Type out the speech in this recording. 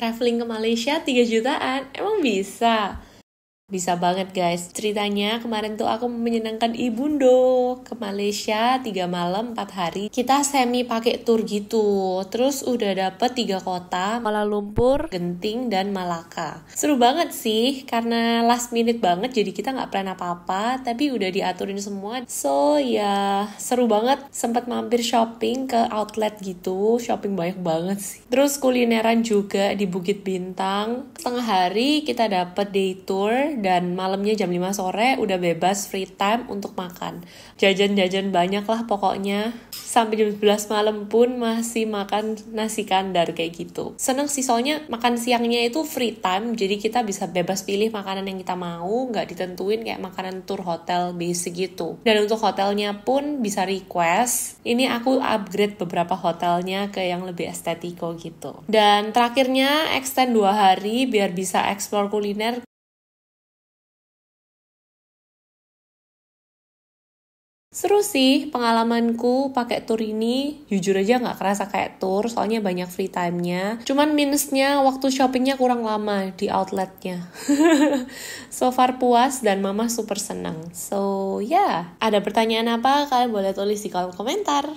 traveling ke Malaysia 3 jutaan emang bisa bisa banget guys, ceritanya kemarin tuh aku menyenangkan Ibundo ke Malaysia 3 malam 4 hari. Kita semi pakai tour gitu, terus udah dapet tiga kota, Kuala Lumpur, Genting, dan Malaka. Seru banget sih, karena last minute banget jadi kita nggak plan apa-apa, tapi udah diaturin semua. So ya seru banget, sempat mampir shopping ke outlet gitu, shopping banyak banget sih. Terus kulineran juga di Bukit Bintang, setengah hari kita dapet day tour dan malamnya jam 5 sore udah bebas free time untuk makan. Jajan-jajan banyak lah pokoknya. Sampai jam 11 malam pun masih makan nasi kandar kayak gitu. Seneng sih soalnya makan siangnya itu free time jadi kita bisa bebas pilih makanan yang kita mau, nggak ditentuin kayak makanan tour hotel basic gitu. Dan untuk hotelnya pun bisa request. Ini aku upgrade beberapa hotelnya ke yang lebih estetiko gitu. Dan terakhirnya extend 2 hari biar bisa explore kuliner Seru sih pengalamanku pakai tour ini, jujur aja nggak kerasa kayak tour, soalnya banyak free time-nya. Cuman minusnya waktu shoppingnya kurang lama di outletnya. so far puas dan mama super senang. So ya, yeah. ada pertanyaan apa? Kalian boleh tulis di kolom komentar.